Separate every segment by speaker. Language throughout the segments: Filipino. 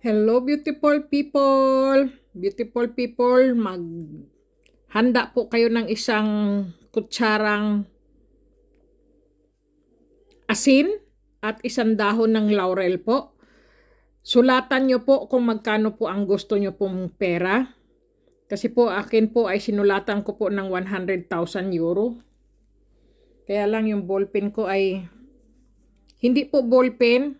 Speaker 1: Hello beautiful people! Beautiful people, maghanda po kayo ng isang kutsarang asin at isang dahon ng laurel po. Sulatan nyo po kung magkano po ang gusto nyo pong pera. Kasi po akin po ay sinulatan ko po ng 100,000 euro. Kaya lang yung ballpen ko ay hindi po ballpen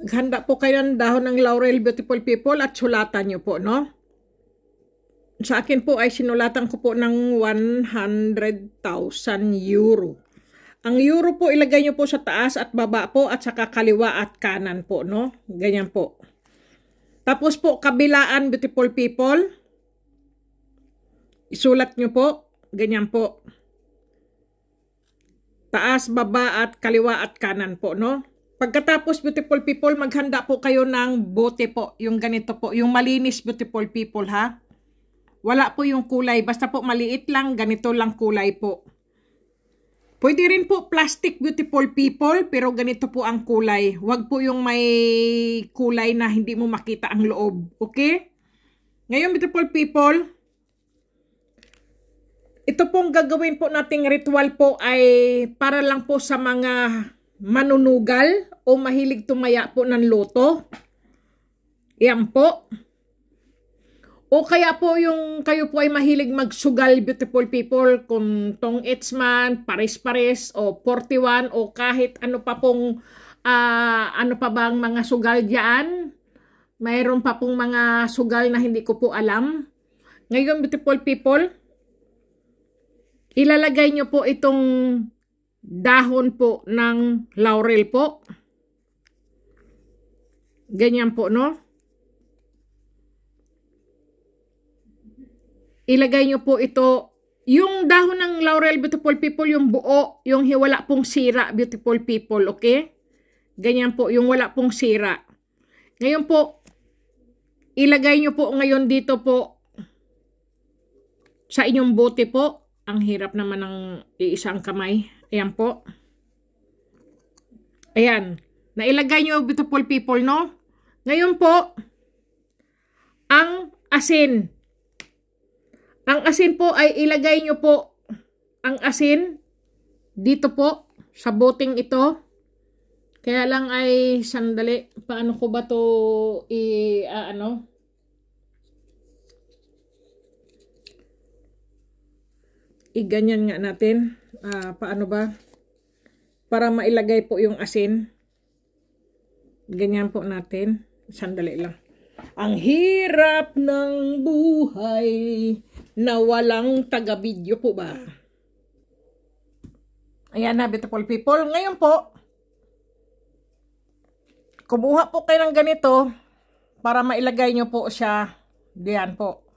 Speaker 1: Maghanda po kayo ng dahon ng laurel beautiful people at sulatan nyo po, no? Sa akin po ay sinulatan ko po ng 100,000 euro. Ang euro po ilagay nyo po sa taas at baba po at saka kaliwa at kanan po, no? Ganyan po. Tapos po, kabilaan, beautiful people. Isulat nyo po. Ganyan po. Taas, baba at kaliwa at kanan po, no? Pagkatapos beautiful people, maghanda po kayo ng bote po. Yung ganito po, yung malinis beautiful people ha. Wala po yung kulay, basta po maliit lang, ganito lang kulay po. Pwede rin po plastic beautiful people, pero ganito po ang kulay. Huwag po yung may kulay na hindi mo makita ang loob. Okay? Ngayon beautiful people, ito pong gagawin po nating ritual po ay para lang po sa mga manunugal o mahilig tumaya po ng loto. Yan po. O kaya po yung kayo po ay mahilig magsugal beautiful people kung tong man, pares-pares o 41 o kahit ano pa pong uh, ano pa bang mga sugal diyan. Mayroon pa pong mga sugal na hindi ko po alam. Ngayon beautiful people, ilalagay nyo po itong dahon po ng laurel po. Ganyan po, no? Ilagay nyo po ito. Yung dahon ng laurel, beautiful people, yung buo, yung hiwala pong sira, beautiful people, okay? Ganyan po, yung wala pong sira. Ngayon po, ilagay nyo po ngayon dito po sa inyong bote po. Ang hirap naman ng iisang kamay. Ayan po. Ayan. Nailagay nyo, beautiful people, no? Ngayon po, ang asin. Ang asin po ay ilagay nyo po ang asin dito po sa buting ito. Kaya lang ay sandali, paano ko ba to i uh, ano? iganyan nga natin. Uh, paano ba? Para mailagay po yung asin. Ganyan po natin. Sandali lang. Ang hirap ng buhay na walang taga-video po ba? Ayan na, beautiful people. Ngayon po, kumuha po kayo ng ganito para mailagay nyo po siya diyan po.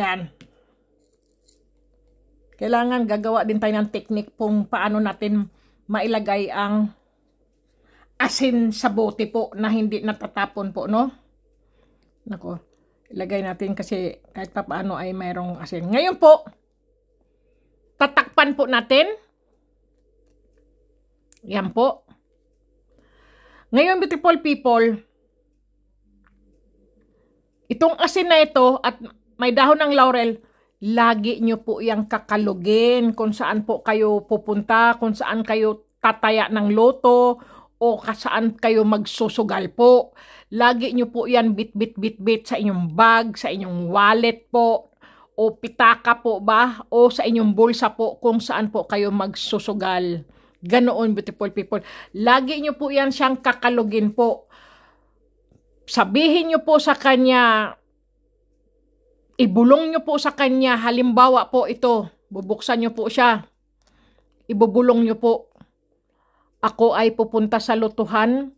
Speaker 1: Ayan. Kailangan gagawa din tayo ng technique kung paano natin mailagay ang asin sa bote po na hindi natatapon po, no? Nako, ilagay natin kasi kahit pa paano ay mayroong asin. Ngayon po, tatakpan po natin. Yan po. Ngayon, beautiful people, itong asin na ito at may dahon ng laurel, lagi nyo po iyang kakalugin kung saan po kayo pupunta, kung saan kayo tataya ng loto, o kasaan kayo magsusugal po. Lagi nyo po yan bit-bit-bit-bit sa inyong bag, sa inyong wallet po, o pitaka po ba, o sa inyong bulsa po kung saan po kayo magsusugal. Ganoon, beautiful people. Lagi nyo po yan siyang kakalugin po. Sabihin nyo po sa kanya, Ibulong nyo po sa kanya, halimbawa po ito, bubuksan nyo po siya, ibubulong nyo po. Ako ay pupunta sa lotohan,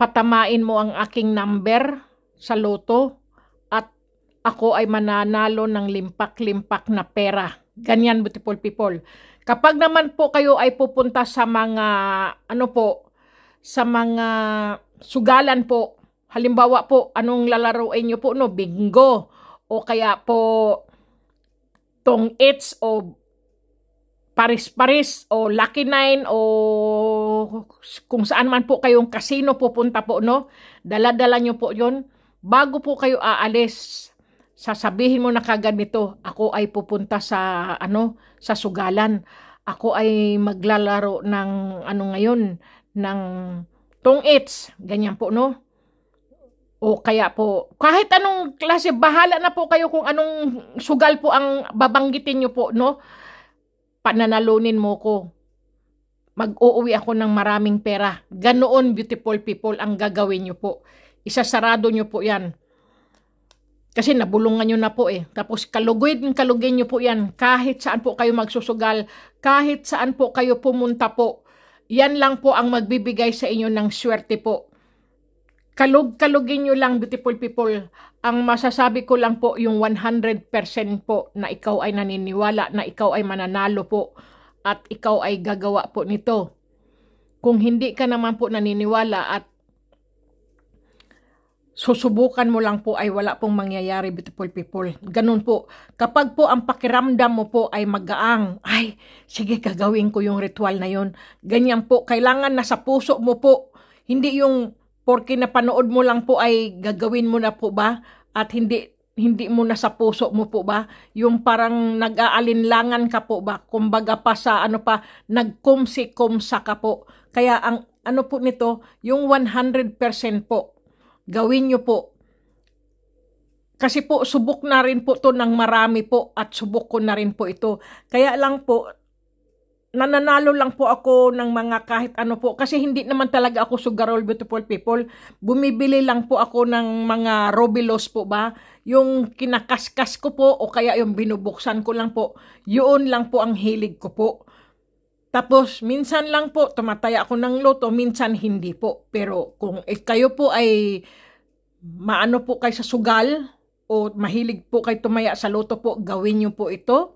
Speaker 1: patamain mo ang aking number sa loto, at ako ay mananalo ng limpak-limpak na pera. Ganyan, beautiful people. Kapag naman po kayo ay pupunta sa mga, ano po, sa mga sugalan po, halimbawa po anong lalaruin niyo po no bingo o kaya po tong its o Paris-Paris o Lucky Nine o kung saan man po kayong casino pupunta po, no? Dala-dala niyo po yon Bago po kayo aalis, sasabihin mo na kagad nito, ako ay pupunta sa, ano, sa sugalan. Ako ay maglalaro ng, ano ngayon, ng tong its. Ganyan po, no? O kaya po, kahit anong klase, bahala na po kayo kung anong sugal po ang babanggitin nyo po, no? Pananalunin mo ko. mag uwi ako ng maraming pera. Ganoon, beautiful people, ang gagawin nyo po. Isasarado nyo po yan. Kasi nabulungan nyo na po eh. Tapos kalugin, kalugin nyo po yan. Kahit saan po kayo magsusugal, kahit saan po kayo pumunta po, yan lang po ang magbibigay sa inyo ng swerte po kalog kalugin nyo lang, beautiful people. Ang masasabi ko lang po, yung 100% po na ikaw ay naniniwala, na ikaw ay mananalo po, at ikaw ay gagawa po nito. Kung hindi ka naman po naniniwala at susubukan mo lang po ay wala pong mangyayari, beautiful people. Ganun po. Kapag po ang pakiramdam mo po ay magaang, ay, sige, gagawin ko yung ritual na yon. Ganyan po. Kailangan nasa puso mo po. Hindi yung Porque napanood mo lang po ay gagawin mo na po ba at hindi hindi mo na sa puso mo po ba yung parang nag-aalinlangan ka po ba kumbaga pa sa ano pa nagkumsi-kumsa ka po kaya ang ano po nito yung 100% po gawin nyo po kasi po subok na rin po to ng marami po at subok ko na rin po ito kaya lang po nananalo lang po ako ng mga kahit ano po kasi hindi naman talaga ako sugar roll beautiful people bumibili lang po ako ng mga robilos po ba yung kinakaskas ko po o kaya yung binubuksan ko lang po yun lang po ang hilig ko po tapos minsan lang po tumataya ako ng loto minsan hindi po pero kung eh, kayo po ay maano po kay sa sugal o mahilig po kay tumaya sa loto po gawin niyo po ito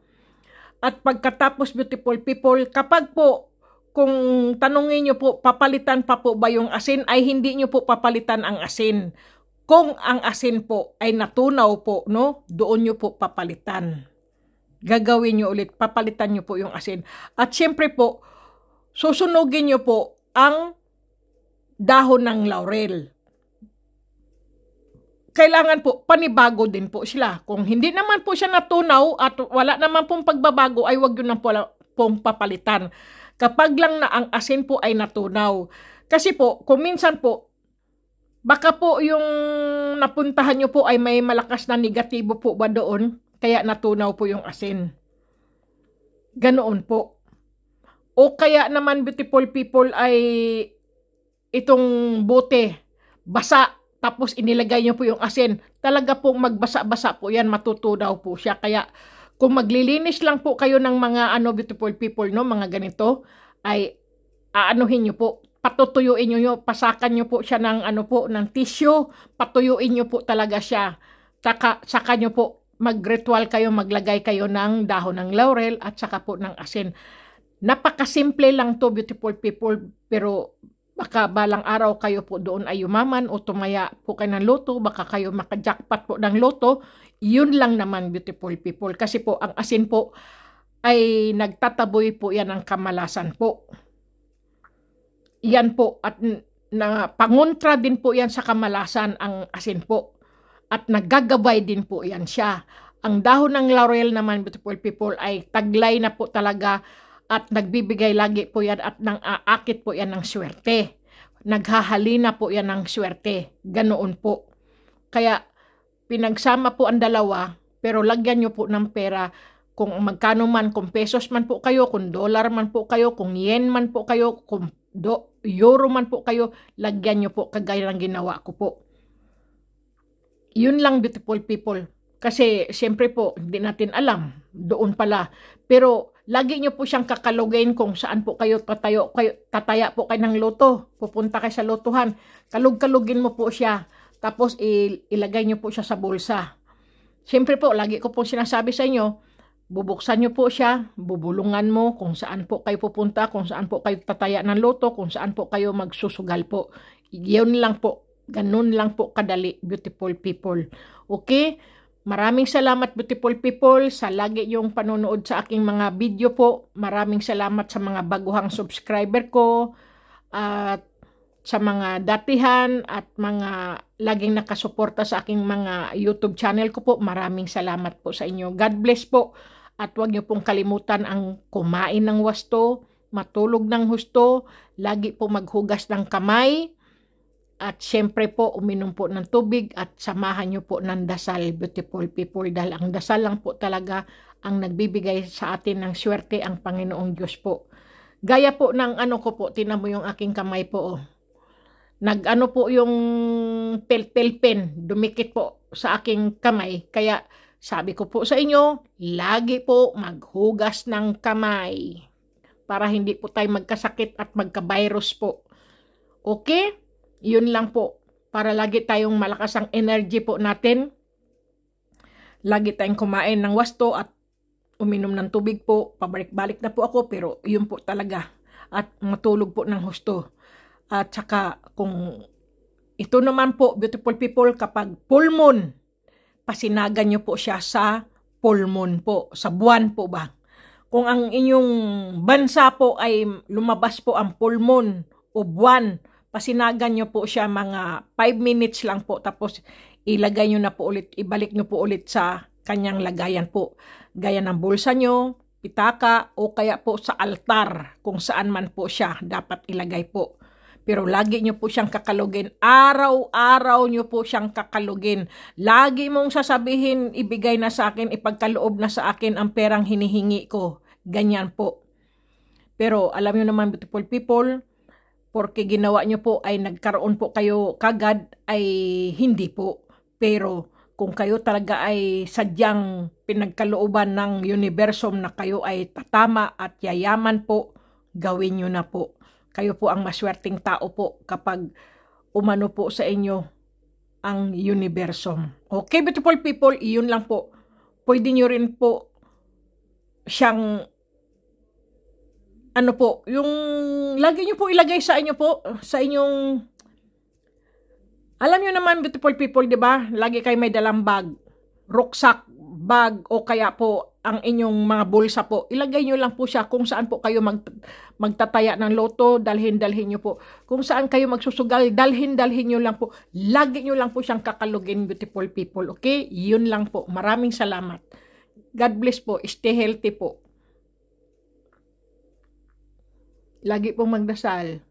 Speaker 1: at pagkatapos beautiful people, kapag po kung tanongin nyo po, papalitan pa po ba yung asin, ay hindi nyo po papalitan ang asin. Kung ang asin po ay natunaw po, no, doon nyo po papalitan. Gagawin nyo ulit, papalitan nyo po yung asin. At syempre po, susunugin nyo po ang dahon ng laurel kailangan po panibago din po sila. Kung hindi naman po siya natunaw at wala naman pong pagbabago ay wag yun ang pong papalitan. Kapag lang na ang asin po ay natunaw. Kasi po, kung minsan po, baka po yung napuntahan nyo po ay may malakas na negatibo po ba doon, kaya natunaw po yung asin. Ganoon po. O kaya naman beautiful people ay itong bote, basa, tapos inilagay niyo po yung asin. Talaga pong magbasa-basa po yan, matuto daw po siya. Kaya kung maglilinis lang po kayo ng mga ano beautiful people no, mga ganito ay aanuhin niyo po patutuyuin niyo pasakan niyo po siya ng ano po ng tissue, patuyuin niyo po talaga siya. Saka saka niyo po magritual kayo, maglagay kayo ng dahon ng laurel at saka po ng asin. Napakasimple lang to beautiful people pero Baka balang araw kayo po doon ay umaman o tumaya po kayo ng loto, baka kayo makajakpat po ng loto. Yun lang naman beautiful people. Kasi po ang asin po ay nagtataboy po yan ang kamalasan po. Yan po at na pangontra din po yan sa kamalasan ang asin po. At nagagabay din po yan siya. Ang dahon ng laurel naman beautiful people ay taglay na po talaga at nagbibigay lagi po yan at nang aakit po yan ng swerte. Naghahalina po yan ng swerte. Ganoon po. Kaya pinagsama po ang dalawa pero lagyan nyo po ng pera kung magkano man, kung pesos man po kayo, kung dollar man po kayo, kung yen man po kayo, kung do, euro man po kayo, lagyan nyo po kagaya ng ginawa ko po. Yun lang beautiful people. Kasi siyempre po, hindi natin alam doon pala. Pero lagi nyo po siyang kakalugin kung saan po kayo tatayo, kayo, tataya po kayo ng loto. Pupunta kayo sa lotohan. Kalug-kalugin mo po siya. Tapos ilagay nyo po siya sa bulsa. Siyempre po, lagi ko po sinasabi sa inyo, bubuksan nyo po siya, bubulungan mo kung saan po kayo pupunta, kung saan po kayo tataya ng loto, kung saan po kayo magsusugal po. Yun lang po. Ganun lang po kadali, beautiful people. Okay? Maraming salamat beautiful people sa lagi yung panonood sa aking mga video po. Maraming salamat sa mga baguhang subscriber ko at sa mga datihan at mga laging nakasuporta sa aking mga YouTube channel ko po. Maraming salamat po sa inyo. God bless po. At huwag niyo pong kalimutan ang kumain ng wasto, matulog ng husto, lagi po maghugas ng kamay, at syempre po, uminom po ng tubig at samahan nyo po ng dasal, beautiful people. Dahil ang dasal lang po talaga ang nagbibigay sa atin ng swerte ang Panginoong Diyos po. Gaya po ng ano ko po, tinan mo yung aking kamay po. Oh. Nag ano po yung pelpel pen, dumikit po sa aking kamay. Kaya sabi ko po sa inyo, lagi po maghugas ng kamay para hindi po tayo magkasakit at magka-virus po. Okay? Yun lang po. Para lagi tayong malakas ang energy po natin. Lagi tayong kumain ng wasto at uminom ng tubig po. Pabalik-balik na po ako pero yun po talaga. At matulog po ng husto. At saka kung ito naman po, beautiful people, kapag pulmon pasinagan nyo po siya sa pulmon po, sa buwan po ba? Kung ang inyong bansa po ay lumabas po ang pulmon o buwan pasinagan nyo po siya mga 5 minutes lang po tapos ilagay nyo na po ulit, ibalik nyo po ulit sa kanyang lagayan po. Gaya ng bulsa nyo, pitaka o kaya po sa altar kung saan man po siya dapat ilagay po. Pero lagi nyo po siyang kakalugin. Araw-araw nyo po siyang kakalugin. Lagi mong sasabihin, ibigay na sa akin, ipagkaloob na sa akin ang perang hinihingi ko. Ganyan po. Pero alam nyo naman, beautiful people, porque ginawa nyo po ay nagkaroon po kayo kagad ay hindi po. Pero kung kayo talaga ay sadyang pinagkalooban ng universum na kayo ay tatama at yayaman po, gawin nyo na po. Kayo po ang maswerting tao po kapag umano po sa inyo ang universum. Okay, beautiful people, iyon lang po. Pwede nyo rin po siyang ano po, yung lagi nyo po ilagay sa inyo po, sa inyong, alam nyo naman beautiful people, di ba? Lagi kayo may dalang bag, rucksack, bag, o kaya po ang inyong mga bulsa po. Ilagay nyo lang po siya kung saan po kayo mag, magtataya ng loto, dalhin-dalhin nyo po. Kung saan kayo magsusugal, dalhin-dalhin nyo lang po. Lagi nyo lang po siyang kakalugin, beautiful people, okay? Yun lang po. Maraming salamat. God bless po. Stay healthy po. Lagi pong magdasal.